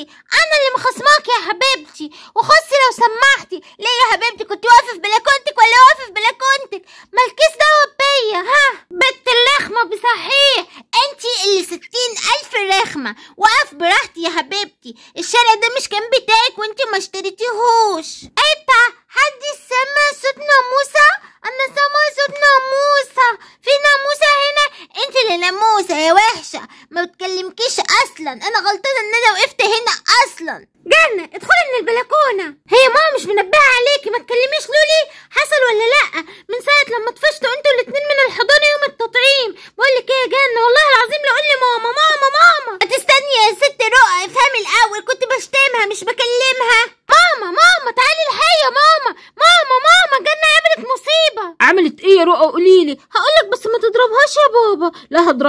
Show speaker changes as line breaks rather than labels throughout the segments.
انا اللي مخصماكي يا حبيبتي وخصي لو سمحتي ليه يا حبيبتي كنت واقفه في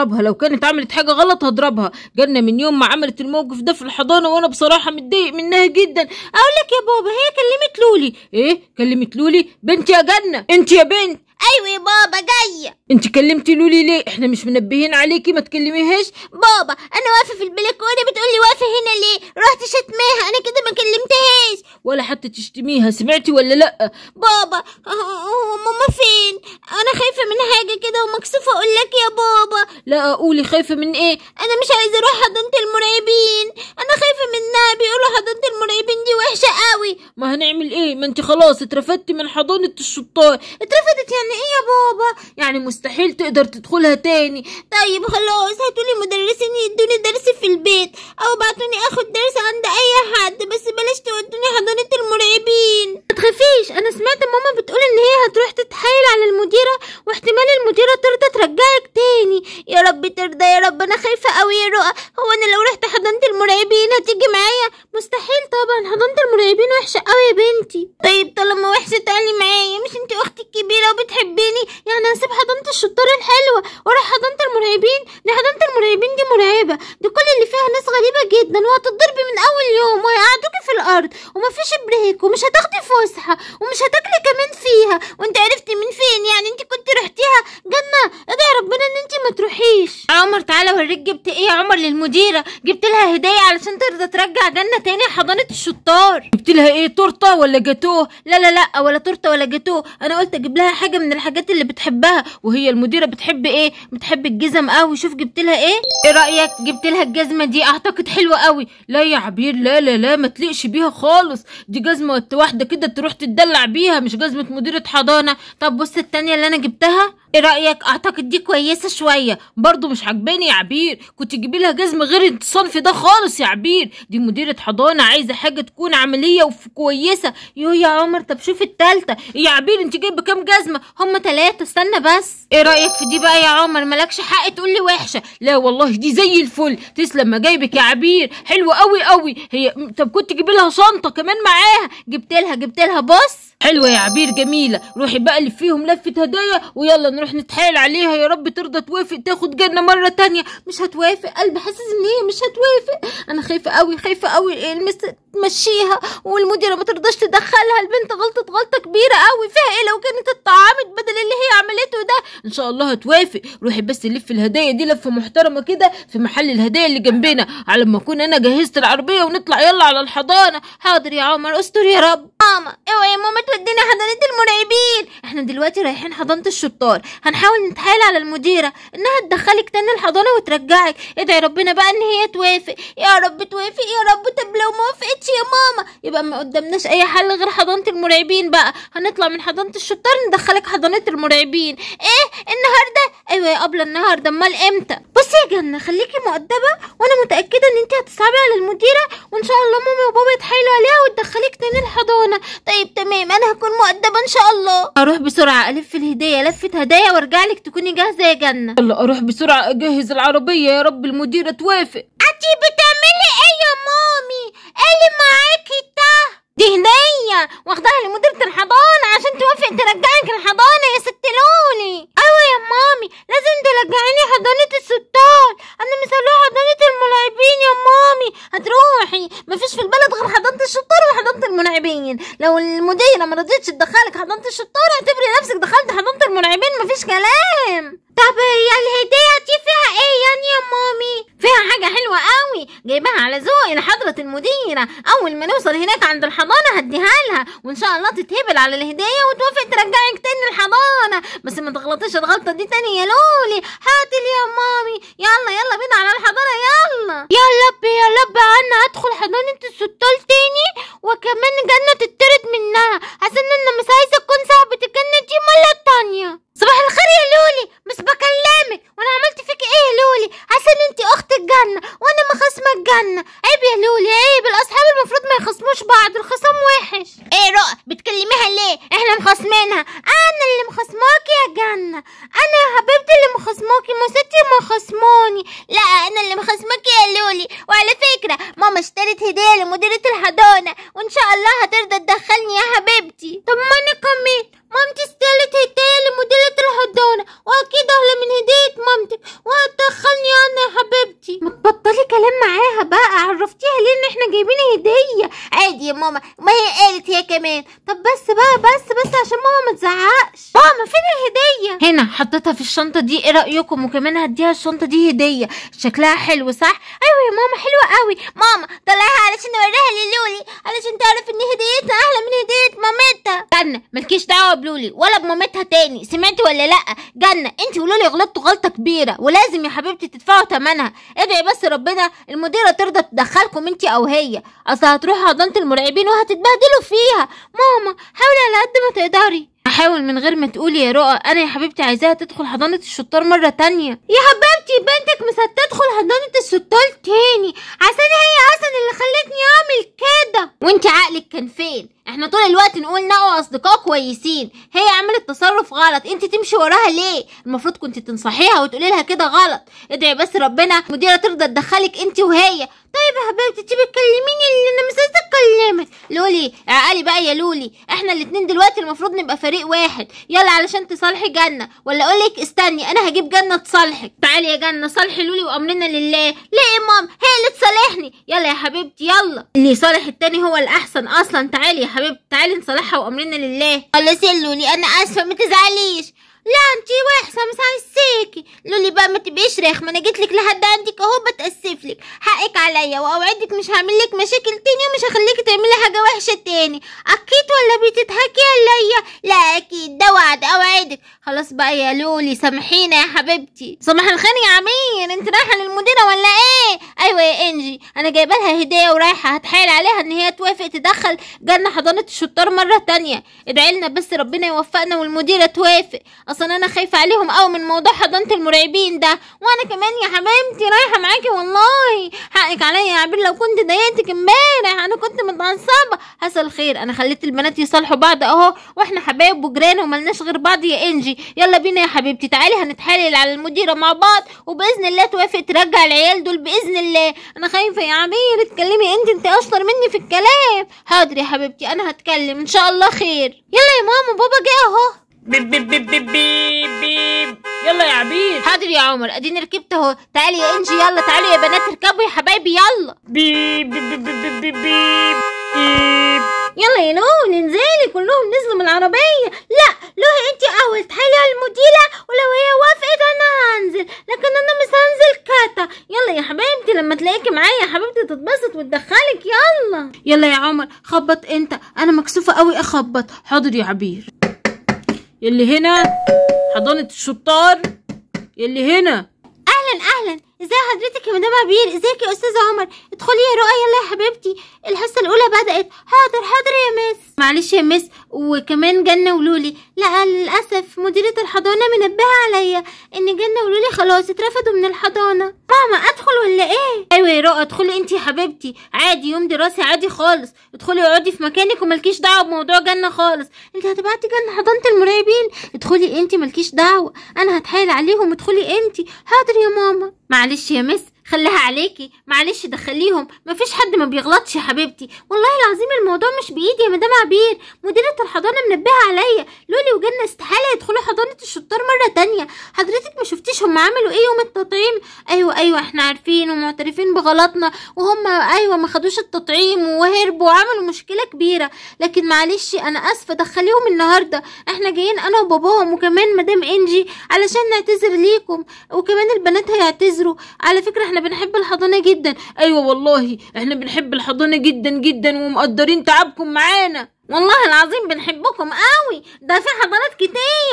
هضربها لو كانت عملت حاجة غلط هضربها جنة من يوم ما عملت الموقف ده في الحضانة وأنا بصراحة متضايق منها جدا أقول لك يا بابا هي كلمت لولي إيه كلمت لولي بنت يا جنة أنت يا بنت ايوه يا بابا جايه انت كلمتي لولي ليه احنا مش منبهين عليكي ما تكلميهاش بابا انا واقفه في البلكونه بتقولي واقفه هنا ليه رحت شتماها انا كده ما تشتميها سمعتي ولا لأ بابا ماما فين انا خايفه من حاجه كده ومكسوفه اقول لك يا بابا لا قولي خايفه من ايه انا مش عايزه اروح حضانه المرعبين انا خايفه منها بيقولوا حضانه المرعبين دي وحشه قوي ما هنعمل ايه ما انت خلاص اترفدتي من حضانه الشطار اترفدت يعني ايه يا بابا يعني مستحيل تقدر تدخلها تاني طيب خلاص هاتولي مدرسين يدوني درس في البيت او بعتوني اخد درس عند اي حد بس بلاش تودوني حضانه المرعبين مرعبين ما تخافيش انا سمعت ماما بتقول ان هي هتروح تتحايل على المديره واحتمال المديره ترضى ترجعك تاني يا رب ترضى يا رب انا خايفه قوي يا رؤى هو انا لو رحت حضانه المرعبين هتيجي معايا مستحيل طبعا حضانه المرعبين وحشه قوي يا بنتي طيب طالما وحشه تعالي معايا مش انت اختي الكبيره وبتحبيني يعني هسيب حضانه الشطار الحلوه واروح حضانه المرعبين دي حضانه المرعبين دي مرعبه دي كل اللي فيها ناس غريبه جدا وهتتضربي من اول يوم وهيقعدوكي في الارض ومفيش بره عليك ومش هتاخدي فسحه ومش هتاكلي كمان فيها وانت عرفتي من فين يعني انت كنت رحتيها جنه ادعي ربنا ان انت ما تروحيش عمر تعالى اوريك جبت ايه يا عمر للمديره جبت لها هديه علشان ترضى ترجع جنه تاني حضانه الشطار جبت لها ايه تورته ولا جاتوه لا لا لا ولا تورته ولا جاتوه انا قلت اجيب لها حاجه من الحاجات اللي بتحبها وهي المديره بتحب ايه بتحب الجزم قوي شوف جبت لها ايه ايه رايك جبت لها الجزمه دي اعتقد حلوه قوي لا يا عبير لا لا لا ما تليقش بيها خالص دي جزمة واحدة كده تروح تدلع بيها مش جزمة مديرة حضانة طب بص التانية اللي انا جبتها ايه رايك اعتقد دي كويسه شويه برضو مش عجباني يا عبير كنت تجيبي لها جزم غير الصنف ده خالص يا عبير دي مديره حضانه عايزه حاجه تكون عمليه وكويسه يو يا عمر طب شوف التالتة يا عبير انت جايبه كام جزمه هم تلاتة استنى بس ايه رايك في دي بقى يا عمر مالكش حق تقول لي وحشه لا والله دي زي الفل تسلم ما جايبك يا عبير حلوه قوي قوي هي طب كنت تجيبي لها شنطه كمان معاها جبت لها جبت لها بص حلوه يا عبير جميله روحي بقى لفيهم لفه هدايا ويلا نروح نروح نتحايل عليها يا رب ترضى توافق تاخد جنة مرة تانية مش هتوافق قلبي حاسس ان هي مش هتوافق انا خايفة قوي خايفة قوي المس يعني تمشيها والمديرة ما ترضاش تدخلها البنت غلطت غلطة كبيرة قوي فيها ايه لو كانت اتطعمت بدل اللي هي عملته ده ان شاء الله هتوافق روحي بس لف الهدايا دي لفة محترمة كده في محل الهدايا اللي جنبنا على ما اكون انا جهزت العربية ونطلع يلا على الحضانة حاضر يا عمر استر يا رب ماما اوعي يا ماما تودينا حضانة المرعبين احنا دلوقتي رايحين حضانة الشطار هنحاول نتحايل على المديرة انها تدخلك تاني الحضانة وترجعك ادعي ربنا بقى ان هي توافق يا رب توافق يا رب طب لو موافقتش عملتش يا ماما يبقى ما قدامناش اي حل غير حضانه المرعبين بقى هنطلع من حضانه الشطار ندخلك حضانه المرعبين ايه النهارده ايوه يا ابله النهارده امال امتى بصي يا جنه خليكي مؤدبه وانا متاكده ان انت هتصعبي على المديره وان شاء الله ماما وبابا يتحايلوا عليها وتدخليك تاني الحضانه طيب تمام انا هكون مؤدبه ان شاء الله هروح بسرعه الف الهديه لفه هدايا وارجع لك تكوني جاهزه يا جنه يلا اروح بسرعه اجهز العربيه يا رب المديره توافق انتي بتعملي ايه يا مامي اللي معاكي ده دي هدية واخدها لمديرة الحضانة عشان توافق ترجعك الحضانة يا ست لولي أيوة يا مامي لازم ترجعيني حضانة الستار أنا مسؤولة حضانة الملاعبين يا مامي هتروحي مفيش في البلد غير حضانة الشطار وحضانة الملاعبين لو المديرة مرضتش تدخلك حضانة الشطار اعتبري نفسك دخلت حضانة الملاعبين مفيش كلام طب يا الهدية دي فيها ايه يعني يا مامي؟ فيها حاجة حلوة قوي جايباها على ذوقي لحضرة المديرة أول ما نوصل هناك عند الحضانة هديها لها وإن شاء الله تتهبل على الهدية وتوافق ترجعك تاني الحضانة بس ما تغلطيش الغلطة دي تاني يا لولي هاتلي يا مامي يلا يلا بينا على الحضانة يلا يا لبي يا لبي أنا هدخل حضانة الستال تاني وكمان جنة تتطرد منها حاسة إن أنا مش عايزة أكون صاحبتك عادي يا ماما ما هي قالت هي كمان طب بس بقى بس بس عشان ماما ما تزعقش ماما فين الهديه هنا حطيتها في الشنطه دي ايه رايكم وكمان هديها الشنطه دي هديه شكلها حلو صح ايوه يا ماما حلوه قوي ماما طلعها علشان اوريها للولي علشان تعرف ان هديتنا احلى من هديه مامتها جنه مالكيش دعوه بلولي ولا بمامتها تاني سمعتي ولا لا جنه انت ولولي غلطتوا غلطه كبيره ولازم يا حبيبتي تدفعوا ثمنها ادعي بس ربنا المديره ترضى تدخلكم انت او هي اصل هتروحوا حضانه المرعبين وهتتبهدلوا فيها ماما حاولي على قد ما تقدري احاول من غير ما تقولي يا رؤى انا يا حبيبتي عايزاها تدخل حضانه الشطار مره تانية يا حبيبتي بنتك مش هتدخل حضانه الشطار تاني عشان هي اصلا اللي خلتني اعمل كده وانت عقلك كان فين احنا طول الوقت نقول نقوا اصدقاء كويسين هي عملت تصرف غلط انت تمشي وراها ليه المفروض كنت تنصحيها وتقولي لها كده غلط ادعي بس ربنا مديره ترضى تدخلك انت وهي كده حبيبتي انت بتكلميني اللي انا مش عايزه اكلمك لولي عقلي بقى يا لولي احنا الاتنين دلوقتي المفروض نبقى فريق واحد يلا علشان تصالحي جنه ولا اقول لك استني انا هجيب جنه تصالحك تعالي يا جنه صالحي لولي وامرنا لله ليه يا ماما هي اللي تصالحني يلا يا حبيبتي يلا اللي يصالح التاني هو الاحسن اصلا تعالي يا حبيبتي تعالي نصالحها وامرنا لله خلصي لولي انا اسفه ما تزعليش لا انتي وحشه مش هنسيكي لولي بقى ما تبقيش رخمه انا جيت لك لحد عندك اهو بتاسف لك حقك عليا واوعدك مش هعمل لك مشاكل تاني ومش هخليكي تعملي حاجه وحشه تاني اكيد ولا بتضحكي عليا لا اكيد ده وعد اوعدك خلاص بقى يا لولي سامحينا يا حبيبتي صباح الخير يا عمير انت رايحه للمديره ولا ايه ايوه يا انجي انا جايبه لها هديه ورايحه هتحايل عليها ان هي توافق تدخل جنة حضانه الشطار مره تانية ادعي لنا بس ربنا يوفقنا والمديره توافق اصلا انا خايفه عليهم قوي من موضوع حضانه المرعبين ده وانا كمان يا حبيبتي رايحه معاكي والله حقك عليا يا عبير لو كنت ضايقتك امبارح انا كنت متعصبه حصل خير انا خليت البنات يصالحوا بعض اهو واحنا حبايب وجيران وملناش غير بعض يا انجي يلا بينا يا حبيبتي تعالي هنتحلل على المديره مع بعض وباذن الله توافق ترجع العيال دول باذن الله انا خايفه يا عبير اتكلمي انت انت اشطر مني في الكلام حاضر يا حبيبتي انا هتكلم ان شاء الله خير يلا يا ماما بابا جه اهو بيب بيب بيب بيب بيب يلا يا عبيد حاضر يا عمر اديني ركبت اهو تعالي يا انجي يلا تعالوا يا بنات اركبوا يا حبايبي يلا بيب بيب بيب بيب بيب بيب يلا يا نو ننزلي كلهم نزلوا من العربية لا لو انت اول تحيلي المديرة ولو هي وافقت انا هنزل لكن انا مش هنزل كاتا يلا يا حبيبتي لما تلاقيكي معايا يا حبيبتي تتبسط وتدخلك يلا يلا يا عمر خبط انت انا مكسوفة قوي اخبط حاضر يا عبير اللي هنا حضانة الشطار اللي هنا اهلا اهلا ازاي حضرتك يا مدام عبير ازيك يا استاذ عمر ادخلي يا رؤى يلا يا حبيبتي الحصه الاولى بدات حاضر حاضر يا مس معلش يا مس وكمان جنه ولولي لا للاسف مديره الحضانه منبهه عليا ان جنه ولولي خلاص اترفضوا من الحضانه ماما ادخل ولا ايه ايوه يا رؤى ادخلي انت يا حبيبتي عادي يوم دراسي عادي خالص ادخلي اقعدي في مكانك وملكيش دعوه بموضوع جنه خالص انت هتبعتي جنه حضانه المراقبين ادخلي انت ملكيش دعوه انا هتحايل عليهم ادخلي انت حاضر يا ماما معلش يا مس خليها عليكي معلش دخليهم مفيش حد ما بيغلطش يا حبيبتي والله العظيم الموضوع مش بايدي يا مدام عبير مديرة الحضانة منبهة عليا لولي وجنة استحالة يدخلوا حضانة الشطار مرة تانية حضرتك ما شفتيش هم عملوا ايه يوم التطعيم ايوه ايوه احنا عارفين ومعترفين بغلطنا وهم ايوه ما خدوش التطعيم وهربوا وعملوا مشكلة كبيرة لكن معلش انا اسفة دخليهم النهاردة احنا جايين انا وباباهم وكمان مدام انجي علشان نعتذر ليكم وكمان البنات هيعتذروا على فكرة احنا بنحب الحضانه جدا ايوه والله احنا بنحب الحضانه جدا جدا ومقدرين تعبكم معانا والله العظيم بنحبكم قوي ده في حضانات كتير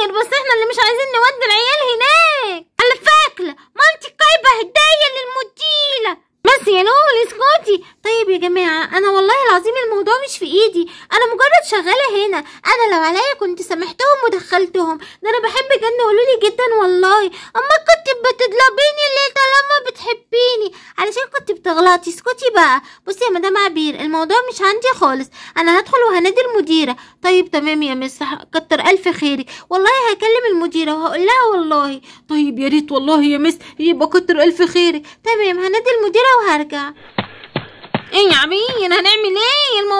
انا لو عليا كنت سامحتهم ودخلتهم ده انا بحب جنة ولولي جدا والله اما كنت بتضربيني ليه طالما بتحبيني علشان كنت بتغلطي اسكتي بقى بصي يا مدام عبير الموضوع مش عندي خالص انا هدخل وهنادي المديره طيب تمام يا مس كتر الف خيرك والله هكلم المديره وهقول لها والله طيب يا ريت والله يا مس يبقى كتر الف خيرك تمام هنادي المديره وهرجع ايه يا عبير هنعمل ايه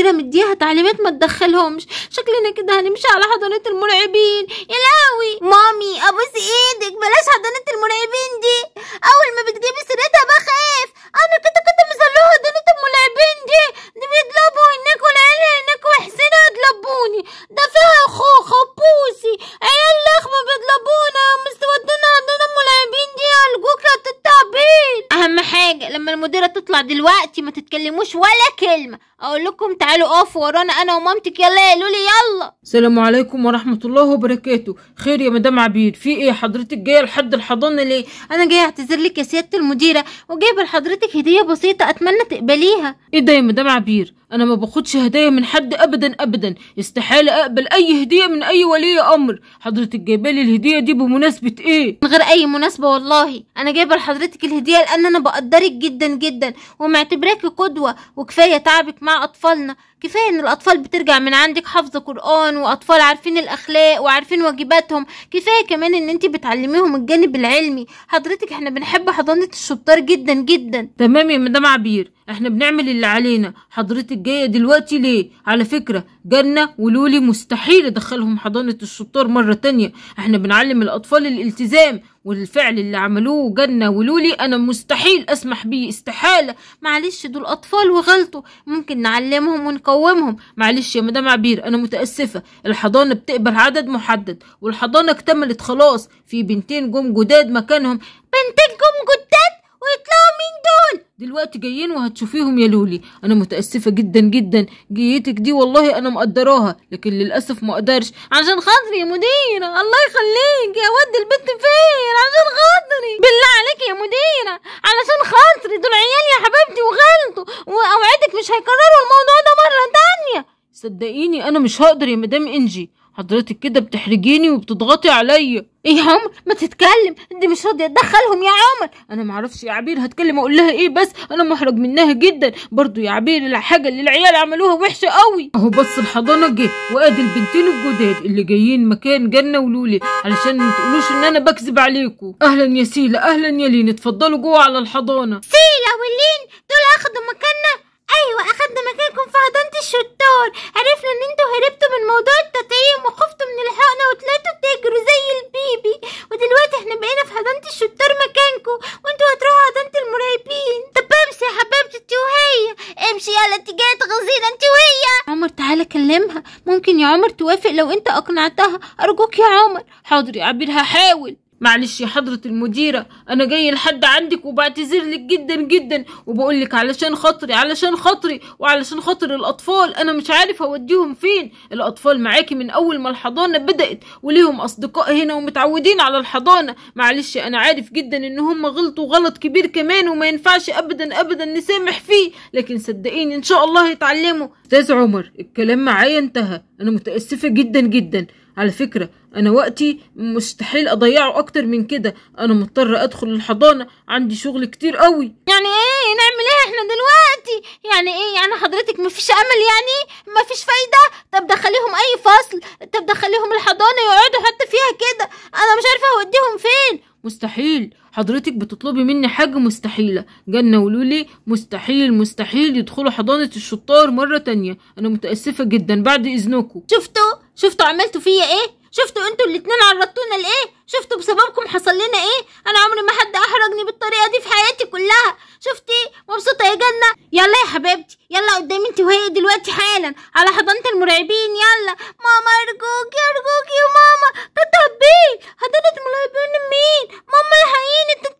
المديره مديها تعليمات ما تدخلهمش شكلنا كده هنمشي على حضانه المرعبين يا لهوي مامي ابوس ايدك بلاش حضانه المرعبين دي اول ما بتجيبي سيرتها بخاف انا كده كده مزلوها حضانه المرعبين دي دي بيضربوا هناك والعيال هناك وحسين هيضربوني ده فيها خوخه بوسي عيال لخمه بيضربونا مستودينا حضانه المرعبين دي على يا تتعبين اهم حاجه لما المديره تطلع دلوقتي ما تتكلموش ولا كلمه اقول لكم تعالوا اقفوا ورانا انا ومامتك يلا قالوا لي يلا السلام عليكم ورحمه الله وبركاته خير يا مدام عبيد في ايه حضرتك جايه لحد الحضانه ليه انا جايه اعتذر لك يا سياده المديره وجايبه لحضرتك هديه بسيطه اتمنى تقبليها ايه ده يا مدام عبير انا ما باخدش هدايا من حد ابدا ابدا استحاله اقبل اي هديه من اي ولي امر حضرتك جايبه لي الهديه دي بمناسبه ايه من غير اي مناسبه والله انا جايبه لحضرتك الهديه لان انا بقدرك جدا جدا ومعتبراكي قدوه وكفايه تعبك مع أطفالنا كفاية إن الأطفال بترجع من عندك حفظ قرآن وأطفال عارفين الأخلاق وعارفين واجباتهم كفاية كمان إن أنت بتعلميهم الجانب العلمي حضرتك إحنا بنحب حضانة الشطار جدا جدا تمام يا مدام عبير إحنا بنعمل اللي علينا حضرتك جاية دلوقتي ليه على فكرة جنة ولولي مستحيل أدخلهم حضانة الشطار مرة تانية إحنا بنعلم الأطفال الالتزام والفعل اللي عملوه جنة ولولي انا مستحيل اسمح بيه استحاله معلش دول اطفال وغلطوا ممكن نعلمهم ونقومهم معلش يا مدام عبير انا متاسفه الحضانه بتقبل عدد محدد والحضانه اكتملت خلاص في بنتين جم جداد مكانهم بنتين جم جداد ويطلعوا مين دول دلوقتي جايين وهتشوفيهم يا لولي انا متاسفه جدا جدا جيتك دي والله انا مقدراها لكن للاسف ما اقدرش عشان خاطري يا مديره الله يخليك يا ود البنت فين عشان خاطري بالله عليك يا مديره علشان خاطري دول عيال يا حبيبتي وغلطوا واوعدك مش هيكرروا الموضوع ده مره تانية صدقيني انا مش هقدر يا مدام انجي حضرتك كده بتحرجيني وبتضغطي عليا ايه يا عمر ما تتكلم انت مش راضيه تدخلهم يا عمر انا ما اعرفش يا عبير هتكلم اقول لها ايه بس انا محرج منها جدا برضو يا عبير الحاجه اللي العيال عملوها وحشه قوي اهو بس الحضانه جه وادي البنتين الجداد اللي جايين مكان جنه ولولي علشان ما تقولوش ان انا بكذب عليكم اهلا يا سيلا اهلا يا لين اتفضلوا جوه على الحضانه سيلا ولين دول اخدوا مكاننا ايوه اخدنا مكانكم في حضانة الشطار عرفنا ان انتوا هربتوا من موضوع التطعيم وخفتوا من الحقنة وطلعتوا تجروا زي البيبي ودلوقتي احنا بقينا في حضانة الشطار مكانكم وانتوا هتروحوا حضانة المراقبين طب امشي يا حبيبتي انت وهي امشي يلا انتي جاية تغزينا انت وهي عمر تعالى كلمها ممكن يا عمر توافق لو انت اقنعتها ارجوك يا عمر حاضر يا عبير هحاول معلش يا حضرة المديرة أنا جاي لحد عندك وبعتذر لك جدا جدا وبقول لك علشان خاطري علشان خاطري وعلشان خاطر الأطفال أنا مش عارف أوديهم فين الأطفال معاكي من أول ما الحضانة بدأت وليهم أصدقاء هنا ومتعودين على الحضانة معلش أنا عارف جدا إن هم غلطوا غلط كبير كمان وما ينفعش أبدا أبدا نسامح فيه لكن صدقيني إن شاء الله يتعلموا أستاذ عمر الكلام معايا انتهى أنا متأسفة جدا جدا على فكرة أنا وقتي مستحيل أضيعه أكتر من كده أنا مضطرة أدخل الحضانة عندي شغل كتير قوي يعني إيه نعمل إيه إحنا دلوقتي يعني إيه يعني حضرتك مفيش أمل يعني مفيش فايدة طب دخليهم أي فصل طب دخليهم الحضانة يقعدوا حتى فيها كده أنا مش عارفة هوديهم فين مستحيل حضرتك بتطلبي مني حاجة مستحيلة جنة ولولي مستحيل مستحيل يدخلوا حضانة الشطار مرة تانية أنا متأسفة جدا بعد إذنكم شفتوا شفتوا عملتوا فيا إيه شفتوا انتوا الاتنين عرضتونا لايه شفتوا بسببكم حصل لنا ايه انا عمري ما حد احرجني بالطريقه دي في حياتي كلها شفتي مبسوطه يا جنه يلا يا حبيبتي يلا قدام انت وهي إيه دلوقتي حالا على حضانه المرعبين يلا ماما ارجوكي ارجوكي يا ماما تتهبي حضانه المرعبين مين ماما انت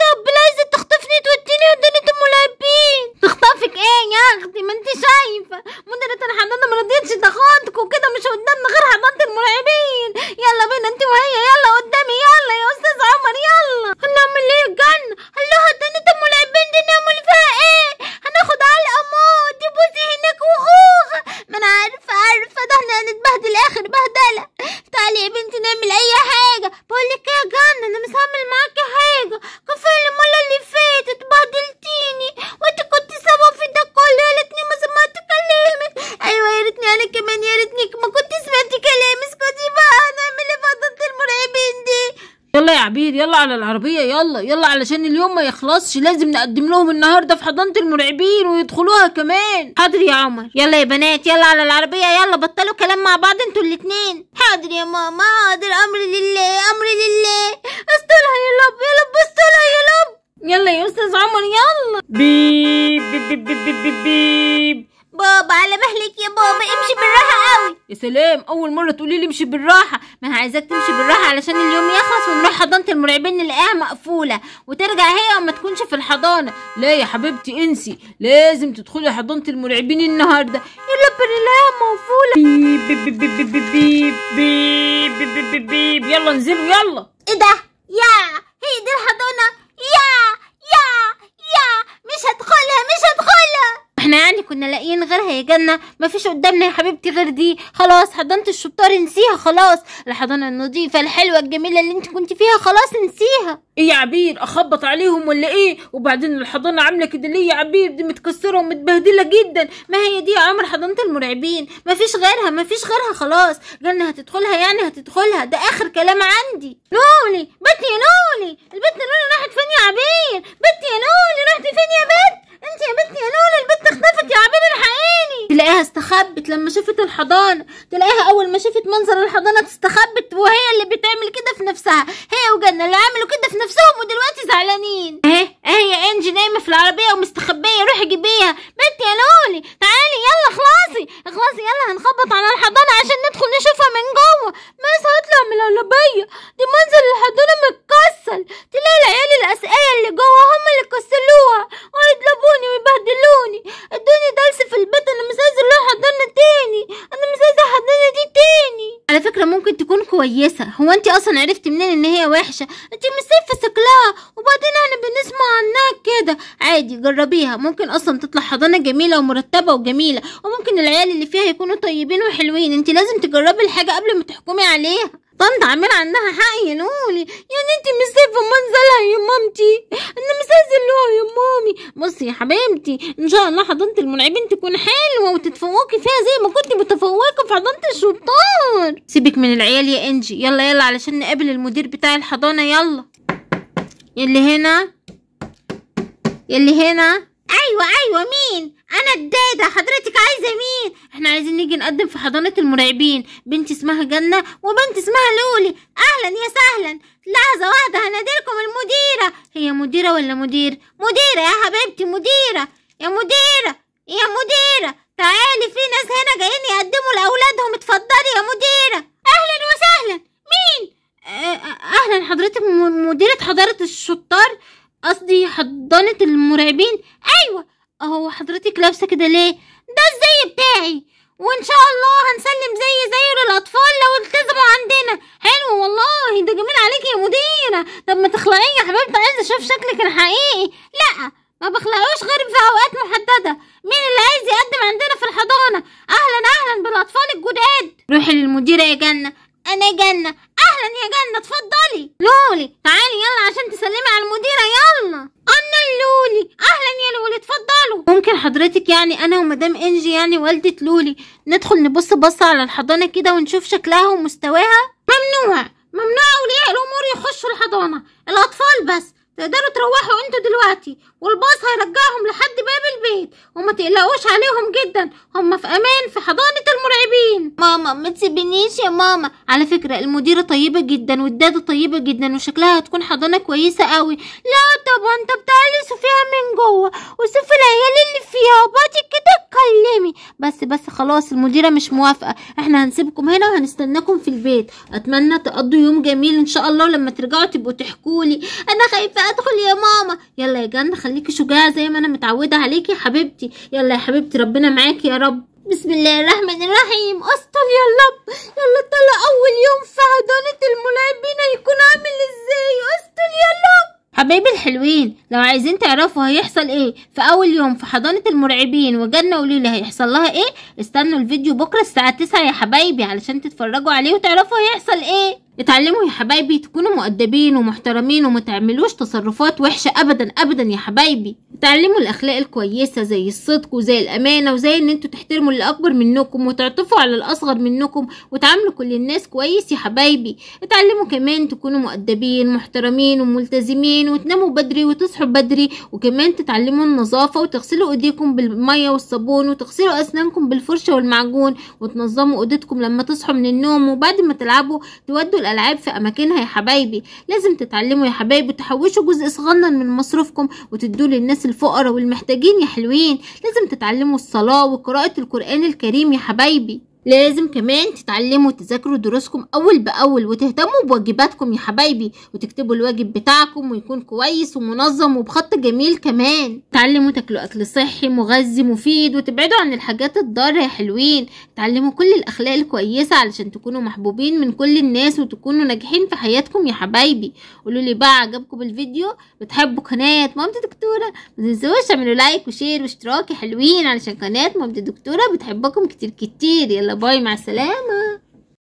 يلا يا عبير يلا على العربية يلا يلا علشان اليوم ما يخلصش لازم نقدم لهم النهاردة في حضانة المرعبين ويدخلوها كمان حاضر يا عمر يلا يا بنات يلا على العربية يلا بطلوا كلام مع بعض انتوا الاتنين حاضر يا ماما حاضر أمر لله أمر لله استرها يا لب يا لب استرها يا لب يلا يا أستاذ عمر يلا بيب بيب بيب بيب بيب, بيب. بابا على مهلك يا بابا امشي بالراحة قوي يا سلام أول مرة تقولي لي امشي بالراحة ما أنا عايزاك تمشي بالراحة علشان اليوم يخلص ونروح حضانة المرعبين نلاقيها مقفولة وترجع هي وما تكونش في الحضانة لا يا حبيبتي انسي لازم تدخلي حضانة المرعبين النهاردة يلا بريلاها مقفولة بيب بيب بيب بيب بيب بيب بيب بيب بيب يلا انزلوا يلا ايه ده يا هي دي الحضانة يا يا يا مش هدخلها مش هدخلها احنا يعني كنا لاقيين غيرها يا جنه مفيش قدامنا يا حبيبتي غير دي خلاص حضانه الشطار نسيها خلاص الحضانه النظيفه الحلوه الجميله اللي انت كنت فيها خلاص نسيها ايه يا عبير اخبط عليهم ولا ايه وبعدين الحضانه عامله كده ليه يا عبير دي متكسره ومتبهدله جدا ما هي دي يا عمر حضانه المرعبين مفيش غيرها مفيش غيرها خلاص جنه هتدخلها يعني هتدخلها ده اخر كلام عندي نولي بنتي يا لولي البنت لولي راحت فين يا عبير بنتي يا لولي رحتي فين يا بنت انت يا بنتي يا لولا البنت اختفت يا عبيد الحقيني تلاقيها استخبت لما شافت الحضانه تلاقيها اول ما شافت منظر الحضانه استخبت وهي اللي بتعمل كده في نفسها هي وجنه اللي عملوا كده في نفسهم ودلوقتي زعلانين اهي اهي يا انجي نايمه في العربيه ومستخبيه روحي جيبيها بنتي يا لولي تعالي يلا اخلصي اخلصي يلا هنخبط على الحضانه عشان ندخل نشوفها من جوه ماس هطلع من العربيه دي منظر الحضانه متكسر تلاقي العيال الاسقيه اللي جوه هم اللي كسلوها ويضربوها يضربوني ويبهدلوني ادوني درس في البيت انا مش عايزه اروح حضانه تاني انا مش عايزه الحضانه دي تاني على فكره ممكن تكون كويسه هو انت اصلا عرفتي منين ان هي وحشه انت مش شايفه شكلها وبعدين احنا بنسمع عنها كده عادي جربيها ممكن اصلا تطلع حضانة جميلة ومرتبة وجميلة وممكن العيال اللي فيها يكونوا طيبين وحلوين انت لازم تجربي الحاجة قبل ما تحكمي عليها طنط عاملة عنها حق يا نولي يعني انت مش شايفة منزلها يا مامتي انا مش هزلوها يا مامي بصي يا حبيبتي ان شاء الله حضانة المنعمين تكون حلوة وتتفوقي فيها زي ما كنت متفوقة في حضانة الشطار سيبك من العيال يا انجي يلا يلا علشان نقابل المدير بتاع الحضانة يلا يلي هنا يلي هنا ايوه ايوه مين انا الداده حضرتك عايزه مين احنا عايزين نيجي نقدم في حضانه المرعبين بنت اسمها جنه وبنت اسمها لولي اهلا يا سهلا لحظه واحده هناديلكم المديره هي مديره ولا مدير مديره يا حبيبتي مديره يا مديره يا مديره تعالي في ناس هنا جايين يقدموا لاولادهم اتفضلي يا مديره اهلا وسهلا مين اهلا حضرتك مديرة حضارة الشطار قصدي حضانة المرعبين ايوه اهو حضرتك لابسة كده ليه ده الزي بتاعي وان شاء الله هنسلم زي زيه للاطفال لو التزموا عندنا حلو والله ده جميل عليك يا مديرة طب ما تخلقيه يا حبيبتي عايزة اشوف شكلك الحقيقي لا ما بخلقوش غير في اوقات محددة مين اللي عايز يقدم عندنا في الحضانة اهلا اهلا بالاطفال الجداد روحي للمديرة يا جنة انا جنة اهلا يا جنة اتفضلي لولي تعالي يلا عشان تسلمي على المديرة يلا انا اللولي اهلا يا لولي اتفضلوا ممكن حضرتك يعني انا ومدام انجي يعني والدة لولي ندخل نبص بصة على الحضانة كده ونشوف شكلها ومستواها ممنوع ممنوع اولياء الامور يخشوا الحضانة الاطفال بس تقدروا تروحوا انتوا دلوقتي والباص هيرجعهم لحد باب البيت وما تقلقوش عليهم جدا هم في امان في حضانة المراقبة ماما ما تسيبنيش يا ماما على فكرة المديرة طيبة جدا والدادة طيبة جدا وشكلها هتكون حضانة كويسة قوي لا طبعا انت بتعلي فيها من جوه وشوفي العيال اللي فيها وبعد كده اتكلمي بس بس خلاص المديرة مش موافقة احنا هنسيبكم هنا وهنستناكم في البيت اتمنى تقضوا يوم جميل ان شاء الله لما ترجعوا تبقوا تحكولي انا خايفة ادخل يا ماما يلا يا جنة خليكي شجاعة زي ما انا متعودة عليكي يا حبيبتي يلا يا حبيبتي ربنا معاكي يا رب بسم الله الرحمن الرحيم اسطل يا اللب يلا طلع اول يوم في حضانة الملاعبين هيكون عامل ازاي اسطل يا حبايبي الحلوين لو عايزين تعرفوا هيحصل ايه في اول يوم في حضانة المرعبين وجنة لي هيحصل لها ايه استنوا الفيديو بكرة الساعة 9 يا حبايبي علشان تتفرجوا عليه وتعرفوا هيحصل ايه اتعلموا يا حبايبي تكونوا مؤدبين ومحترمين ومتعملوش تصرفات وحشه ابدا ابدا يا حبايبي اتعلموا الاخلاق الكويسه زي الصدق وزي الامانه وزي ان انتوا تحترموا اللي اكبر منكم وتعطفوا على الاصغر منكم وتعاملوا كل الناس كويس يا حبايبي اتعلموا كمان تكونوا مؤدبين محترمين وملتزمين وتناموا بدري وتصحوا بدري وكمان تتعلموا النظافه وتغسلوا ايديكم بالميه والصابون وتغسلوا اسنانكم بالفرشه والمعجون وتنظموا اوضتكم لما تصحوا من النوم وبعد ما تلعبوا تودوا الألعاب في أماكنها يا حبايبي لازم تتعلموا يا حبايبي تحوشوا جزء صغنن من مصروفكم وتدوه للناس الفقراء والمحتاجين يا حلوين لازم تتعلموا الصلاة وقراءة القرآن الكريم يا حبايبي لازم كمان تتعلموا تذاكروا دروسكم اول باول وتهتموا بواجباتكم يا حبايبي وتكتبوا الواجب بتاعكم ويكون كويس ومنظم وبخط جميل كمان تعلموا تاكلوا اكل صحي مغذي مفيد وتبعدوا عن الحاجات الضاره يا حلوين تعلموا كل الاخلاق الكويسه علشان تكونوا محبوبين من كل الناس وتكونوا ناجحين في حياتكم يا حبايبي قولوا لي بقى عجبكم الفيديو بتحبوا قناه مامتي دكتوره ما تنسوش تعملوا لايك وشير واشتراك يا حلوين علشان قناه مامتي دكتوره بتحبكم كتير كتير يلا boy masalami